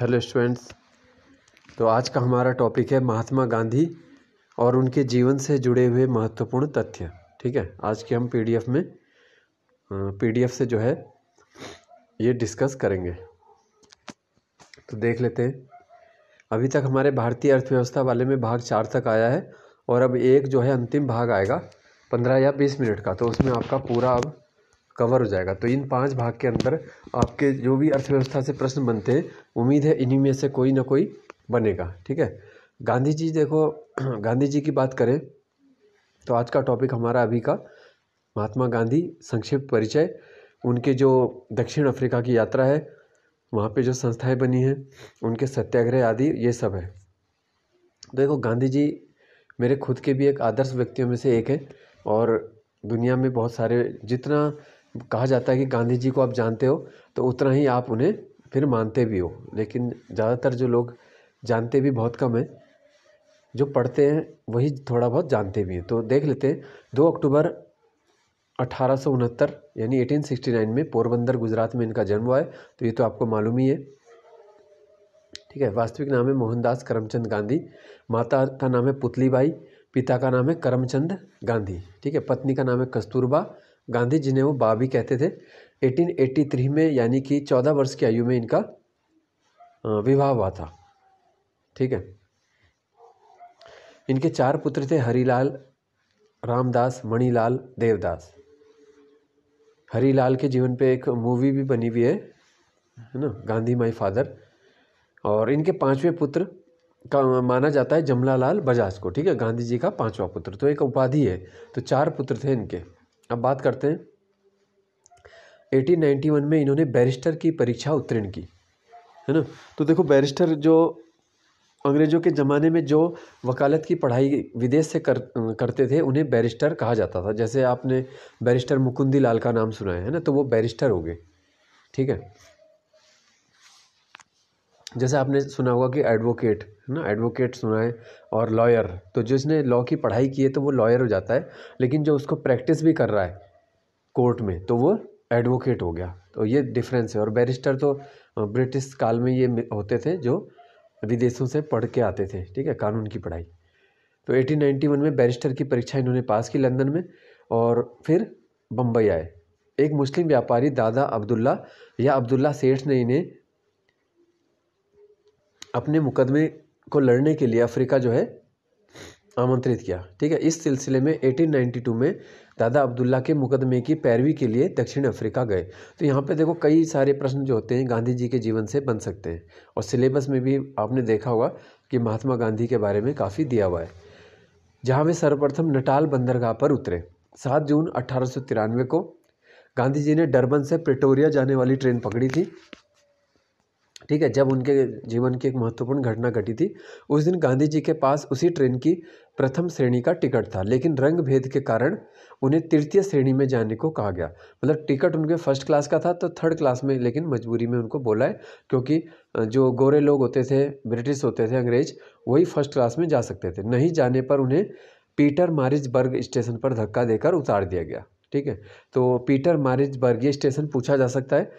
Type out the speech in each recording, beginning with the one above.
hello students तो आज का हमारा टॉपिक है महात्मा गांधी और उनके जीवन से जुड़े हुए महत्वपूर्ण तथ्य ठीक है आज के हम पीडीएफ में पीडीएफ से जो है ये डिस्कस करेंगे तो देख लेते हैं अभी तक हमारे भारतीय अर्थव्यवस्था वाले में भाग चार तक आया है और अब एक जो है अंतिम भाग आएगा पंद्रह या बीस मिनट का तो उसमें आपका पूरा अब कवर हो जाएगा तो इन पांच भाग के अंदर आपके जो भी अर्थव्यवस्था से प्रश्न बनते हैं उम्मीद है इन्हीं में से कोई ना कोई बनेगा ठीक है गांधी जी देखो गांधी जी की बात करें तो आज का टॉपिक हमारा अभी का महात्मा गांधी संक्षिप्त परिचय उनके जो दक्षिण अफ्रीका की यात्रा है वहाँ पे जो संस्थाएं बनी हैं उनके सत्याग्रह आदि ये सब है देखो गांधी जी मेरे खुद के भी एक आदर्श व्यक्तियों में से एक है और दुनिया में बहुत सारे जितना कहा जाता है कि गांधी जी को आप जानते हो तो उतना ही आप उन्हें फिर मानते भी हो लेकिन ज़्यादातर जो लोग जानते भी बहुत कम हैं जो पढ़ते हैं वही थोड़ा बहुत जानते भी हैं तो देख लेते हैं दो अक्टूबर अठारह यानी 1869 में पोरबंदर गुजरात में इनका जन्म हुआ है तो ये तो आपको मालूम ही है ठीक है वास्तविक नाम है मोहनदास करमचंद गांधी माता का नाम है पुतलीबाई पिता का नाम है करमचंद गांधी ठीक है पत्नी का नाम है कस्तूरबा गांधी जी ने वो बाबी कहते थे 1883 में यानी कि 14 वर्ष की आयु में इनका विवाह हुआ था ठीक है इनके चार पुत्र थे हरिलाल रामदास मणिलाल देवदास हरिलाल के जीवन पे एक मूवी भी बनी हुई है है ना गांधी माई फादर और इनके पांचवें पुत्र का माना जाता है लाल बजाज को ठीक है गांधी जी का पांचवा पुत्र तो एक उपाधि है तो चार पुत्र थे इनके अब बात करते हैं 1891 में इन्होंने बैरिस्टर की परीक्षा उत्तीर्ण की है ना तो देखो बैरिस्टर जो अंग्रेज़ों के ज़माने में जो वकालत की पढ़ाई विदेश से कर करते थे उन्हें बैरिस्टर कहा जाता था जैसे आपने बैरिस्टर मुकुंदी लाल का नाम सुना है ना तो वो बैरिस्टर हो गए ठीक है जैसे आपने सुना होगा कि एडवोकेट है ना एडवोकेट सुना है और लॉयर तो जिसने लॉ की पढ़ाई की है तो वो लॉयर हो जाता है लेकिन जो उसको प्रैक्टिस भी कर रहा है कोर्ट में तो वो एडवोकेट हो गया तो ये डिफरेंस है और बैरिस्टर तो ब्रिटिश काल में ये होते थे जो विदेशों से पढ़ के आते थे ठीक है कानून की पढ़ाई तो 1891 में बैरिस्टर की परीक्षा इन्होंने पास की लंदन में और फिर बम्बई आए एक मुस्लिम व्यापारी दादा अब्दुल्ला या अब्दुल्ला सेठ ने इन्हें अपने मुकदमे को लड़ने के लिए अफ्रीका जो है आमंत्रित किया ठीक है इस सिलसिले में 1892 में दादा अब्दुल्ला के मुकदमे की पैरवी के लिए दक्षिण अफ्रीका गए तो यहाँ पे देखो कई सारे प्रश्न जो होते हैं गांधी जी के जीवन से बन सकते हैं और सिलेबस में भी आपने देखा होगा कि महात्मा गांधी के बारे में काफ़ी दिया हुआ है जहाँ वे सर्वप्रथम नटाल बंदरगाह पर उतरे सात जून अट्ठारह को गांधी जी ने डरबन से प्रिटोरिया जाने वाली ट्रेन पकड़ी थी ठीक है जब उनके जीवन की एक महत्वपूर्ण घटना घटी थी उस दिन गांधी जी के पास उसी ट्रेन की प्रथम श्रेणी का टिकट था लेकिन रंग भेद के कारण उन्हें तृतीय श्रेणी में जाने को कहा गया मतलब टिकट उनके फर्स्ट क्लास का था तो थर्ड क्लास में लेकिन मजबूरी में उनको बोला है क्योंकि जो गोरे लोग होते थे ब्रिटिश होते थे अंग्रेज वही फर्स्ट क्लास में जा सकते थे नहीं जाने पर उन्हें पीटर मारिजबर्ग स्टेशन पर धक्का देकर उतार दिया गया ठीक है तो पीटर मारिजबर्ग ये स्टेशन पूछा जा सकता है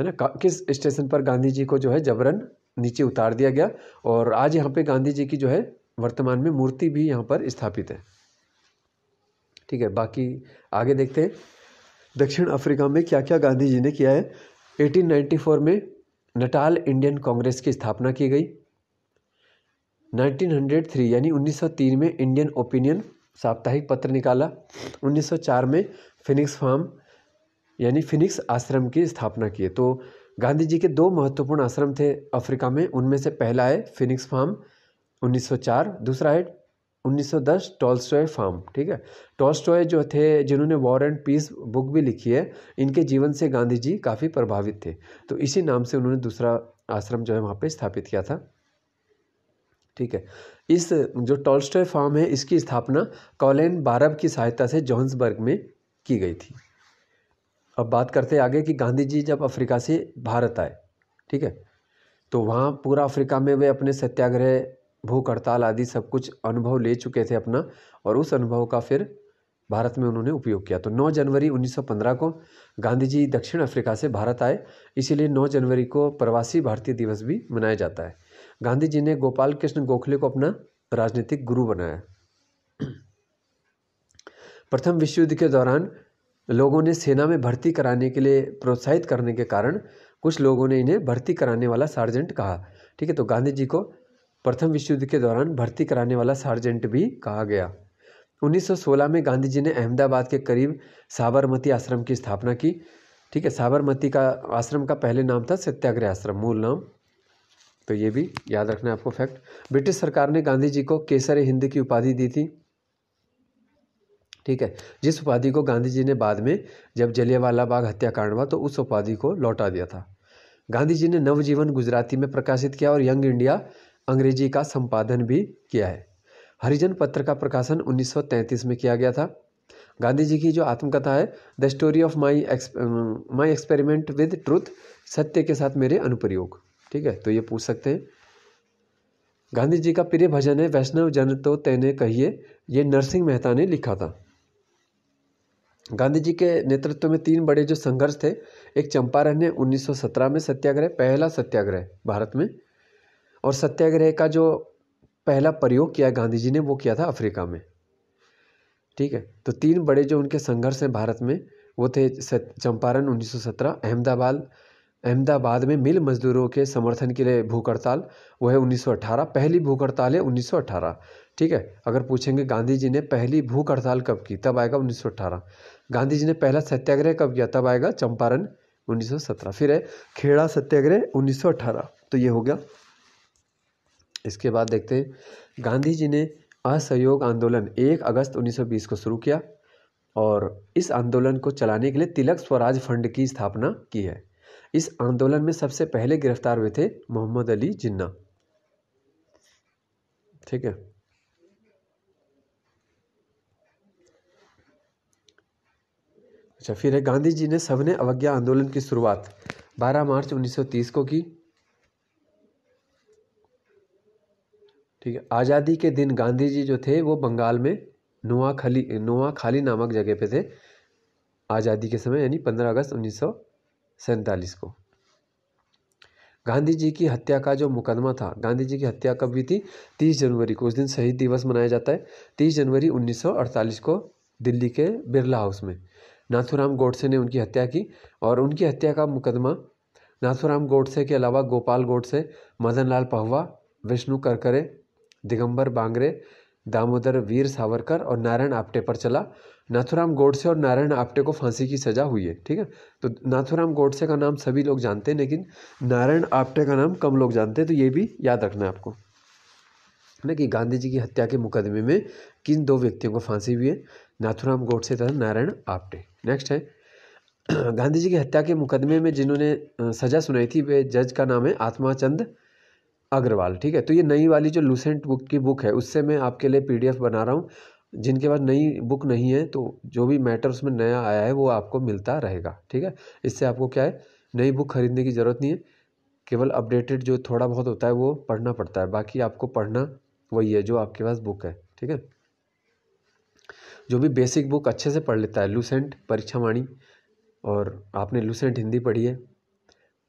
है ना किस स्टेशन पर गांधी जी को जो है जबरन नीचे उतार दिया गया और आज यहाँ पे गांधी जी की जो है वर्तमान में मूर्ति भी यहाँ पर स्थापित है ठीक है बाकी आगे देखते हैं दक्षिण अफ्रीका में क्या क्या गांधी जी ने किया है 1894 में नटाल इंडियन कांग्रेस की स्थापना की गई 1903 यानी 1903 में इंडियन ओपिनियन साप्ताहिक पत्र निकाला 1904 में फिनिक्स फार्म यानी फिनिक्स आश्रम की स्थापना की तो गांधी जी के दो महत्वपूर्ण आश्रम थे अफ्रीका में उनमें से पहला है फिनिक्स फार्म 1904 दूसरा है 1910 टॉल्स्टॉय फार्म ठीक है टॉल्स्टॉय जो थे जिन्होंने वॉर एंड पीस बुक भी लिखी है इनके जीवन से गांधी जी काफ़ी प्रभावित थे तो इसी नाम से उन्होंने दूसरा आश्रम जो है वहाँ पर स्थापित किया था ठीक है इस जो टॉल्स्टॉय फार्म है इसकी स्थापना कॉलेन बारब की सहायता से जॉन्सबर्ग में की गई थी अब बात करते हैं आगे कि गांधी जी जब अफ्रीका से भारत आए ठीक है तो वहाँ पूरा अफ्रीका में वे अपने सत्याग्रह भूख हड़ताल आदि सब कुछ अनुभव ले चुके थे अपना और उस अनुभव का फिर भारत में उन्होंने उपयोग किया तो 9 जनवरी 1915 को गांधी जी दक्षिण अफ्रीका से भारत आए इसीलिए 9 जनवरी को प्रवासी भारतीय दिवस भी मनाया जाता है गांधी जी ने गोपाल कृष्ण गोखले को अपना राजनीतिक गुरु बनाया प्रथम विश्व युद्ध के दौरान लोगों ने सेना में भर्ती कराने के लिए प्रोत्साहित करने के कारण कुछ लोगों ने इन्हें भर्ती कराने वाला सार्जेंट कहा ठीक है तो गांधी जी को प्रथम विश्व युद्ध के दौरान भर्ती कराने वाला सार्जेंट भी कहा गया 1916 में गांधी जी ने अहमदाबाद के करीब साबरमती आश्रम की स्थापना की ठीक है साबरमती का आश्रम का पहले नाम था सत्याग्रह आश्रम मूल नाम तो ये भी याद रखना है आपको फैक्ट ब्रिटिश सरकार ने गांधी जी को केसर हिंद की उपाधि दी थी ठीक है जिस उपाधि को गांधी जी ने बाद में जब जलियावाला बाग हत्याकांड हुआ तो उस उपाधि को लौटा दिया था गांधी जी ने नवजीवन गुजराती में प्रकाशित किया और यंग इंडिया अंग्रेजी का संपादन भी किया है हरिजन पत्र का प्रकाशन उन्नीस में किया गया था गांधी जी की जो आत्मकथा है the story of my my experiment with truth सत्य के साथ मेरे अनुप्रयोग ठीक है तो ये पूछ सकते हैं गांधी जी का प्रिय भजन है वैष्णव जन तो तैने कहिए ये नरसिंह मेहता ने लिखा था गांधी जी के नेतृत्व में तीन बड़े जो संघर्ष थे एक चंपारण है 1917 में सत्याग्रह पहला सत्याग्रह भारत में और सत्याग्रह का जो पहला प्रयोग किया गांधी जी ने वो किया था अफ्रीका में ठीक है तो तीन बड़े जो उनके संघर्ष हैं भारत में वो थे चंपारण 1917 अहमदाबाद अहमदाबाद में मिल मजदूरों के समर्थन के लिए भूख हड़ताल वो है उन्नीस पहली भूख हड़ताल है उन्नीस ठीक है अगर पूछेंगे गांधी जी ने पहली भूख हड़ताल कब की तब आएगा 1918 गांधी जी ने पहला सत्याग्रह कब किया तब आएगा चंपारण 1917 फिर है खेड़ा सत्याग्रह 1918 तो ये हो गया इसके बाद देखते हैं गांधी जी ने असहयोग आंदोलन 1 अगस्त 1920 को शुरू किया और इस आंदोलन को चलाने के लिए तिलक स्वराज फंड की स्थापना की है इस आंदोलन में सबसे पहले गिरफ्तार हुए थे मोहम्मद अली जिन्ना ठीक है अच्छा फिर है गांधी जी ने सबने अवज्ञा आंदोलन की शुरुआत 12 मार्च 1930 को की ठीक है आज़ादी के दिन गांधी जी जो थे वो बंगाल में नुआ खाली नामक जगह पे थे आज़ादी के समय यानी 15 अगस्त उन्नीस को गांधी जी की हत्या का जो मुकदमा था गांधी जी की हत्या कब हुई थी 30 जनवरी को उस दिन शहीद दिवस मनाया जाता है 30 जनवरी 1948 को दिल्ली के बिरला हाउस में नाथुराम गोडसे ने उनकी हत्या की और उनकी हत्या का मुकदमा नाथुराम गोडसे के अलावा गोपाल गोडसे मदन लाल पहुआ विष्णु करकरे दिगंबर बांगरे दामोदर वीर सावरकर और नारायण आप्टे पर चला नाथुराम गोडसे और नारायण आप्टे को फांसी की सज़ा हुई है ठीक है तो नाथूराम गोडसे का नाम सभी लोग जानते हैं लेकिन नारायण आप्टे का नाम कम लोग जानते हैं तो ये भी याद रखना है आपको ना कि गांधी जी की हत्या के मुकदमे में किन दो व्यक्तियों को फांसी हुई है नाथुराम गोडसे तथा नारायण आप्टे नेक्स्ट है गांधी जी की हत्या के मुकदमे में जिन्होंने सज़ा सुनाई थी वे जज का नाम है आत्माचंद अग्रवाल ठीक है तो ये नई वाली जो लूसेंट बुक की बुक है उससे मैं आपके लिए पीडीएफ बना रहा हूँ जिनके पास नई बुक नहीं है तो जो भी मैटर उसमें नया आया है वो आपको मिलता रहेगा ठीक है इससे आपको क्या है नई बुक खरीदने की ज़रूरत नहीं है केवल अपडेटेड जो थोड़ा बहुत होता है वो पढ़ना पड़ता है बाकी आपको पढ़ना वही है जो आपके पास बुक है ठीक है जो भी बेसिक बुक अच्छे से पढ़ लेता है लूसेंट परीक्षा वाणी और आपने लूसेंट हिंदी पढ़ी है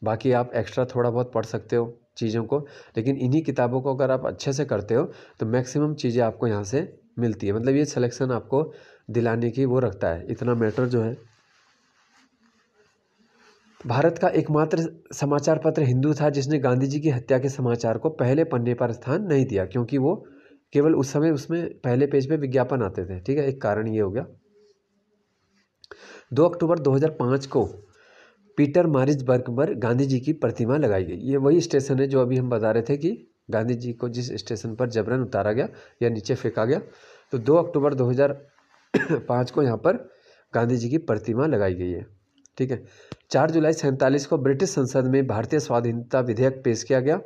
बाकी आप एक्स्ट्रा थोड़ा बहुत पढ़ सकते हो चीज़ों को लेकिन इन्हीं किताबों को अगर आप अच्छे से करते हो तो मैक्सिमम चीज़ें आपको यहाँ से मिलती है मतलब ये सिलेक्शन आपको दिलाने की वो रखता है इतना मैटर जो है भारत का एकमात्र समाचार पत्र हिंदू था जिसने गांधी जी की हत्या के समाचार को पहले पन्ने पर स्थान नहीं दिया क्योंकि वो केवल उस समय उसमें पहले पेज पे विज्ञापन आते थे ठीक है एक कारण ये हो गया दो अक्टूबर 2005 को पीटर मारिज बर्ग पर गांधी जी की प्रतिमा लगाई गई ये वही स्टेशन है जो अभी हम बता रहे थे कि गांधी जी को जिस स्टेशन पर जबरन उतारा गया या नीचे फेंका गया तो दो अक्टूबर दो को यहाँ पर गांधी जी की प्रतिमा लगाई गई है ठीक है चार जुलाई सैंतालीस को ब्रिटिश संसद में भारतीय स्वाधीनता विधेयक पेश किया गया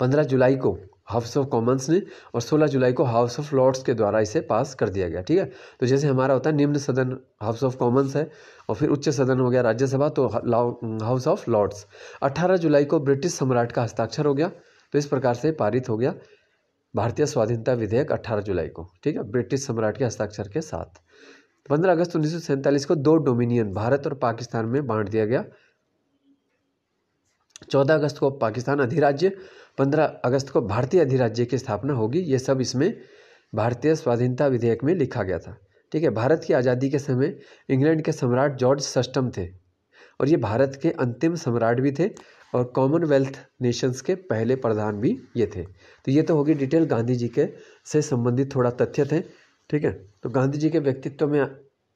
पंद्रह जुलाई को हाउस ऑफ कॉमन्स ने और 16 जुलाई को हाउस ऑफ लॉर्ड्स के द्वारा इसे पास कर दिया गया ठीक है तो जैसे हमारा होता है निम्न सदन हाउस ऑफ कॉमन्स है और फिर उच्च सदन हो गया राज्यसभा तो हाउस ऑफ लॉर्ड्स 18 जुलाई को ब्रिटिश सम्राट का हस्ताक्षर हो गया तो इस प्रकार से पारित हो गया भारतीय स्वाधीनता विधेयक अट्ठारह जुलाई को ठीक है ब्रिटिश सम्राट के हस्ताक्षर के साथ पंद्रह अगस्त उन्नीस को दो डोमिनियन भारत और पाकिस्तान में बांट दिया गया चौदह अगस्त को पाकिस्तान अधिराज्य पंद्रह अगस्त को भारतीय अधिराज्य की स्थापना होगी ये सब इसमें भारतीय स्वाधीनता विधेयक में लिखा गया था ठीक है भारत की आज़ादी के समय इंग्लैंड के सम्राट जॉर्ज सस्टम थे और ये भारत के अंतिम सम्राट भी थे और कॉमनवेल्थ नेशंस के पहले प्रधान भी ये थे तो ये तो होगी डिटेल गांधी जी के से संबंधित थोड़ा तथ्य थे ठीक है तो गांधी जी के व्यक्तित्व में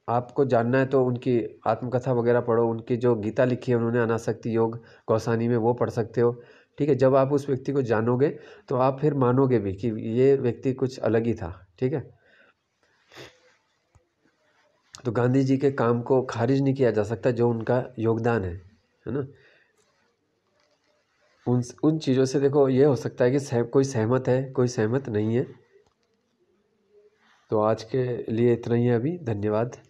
आपको जानना है तो उनकी आत्मकथा वगैरह पढ़ो उनकी जो गीता लिखी है उन्होंने अनासक्ति योग गौसानी में वो पढ़ सकते हो ठीक है जब आप उस व्यक्ति को जानोगे तो आप फिर मानोगे भी कि ये व्यक्ति कुछ अलग ही था ठीक है तो गांधी जी के काम को खारिज नहीं किया जा सकता जो उनका योगदान है है ना उन उन चीज़ों से देखो ये हो सकता है कि सह, कोई सहमत है कोई सहमत नहीं है तो आज के लिए इतना ही है अभी धन्यवाद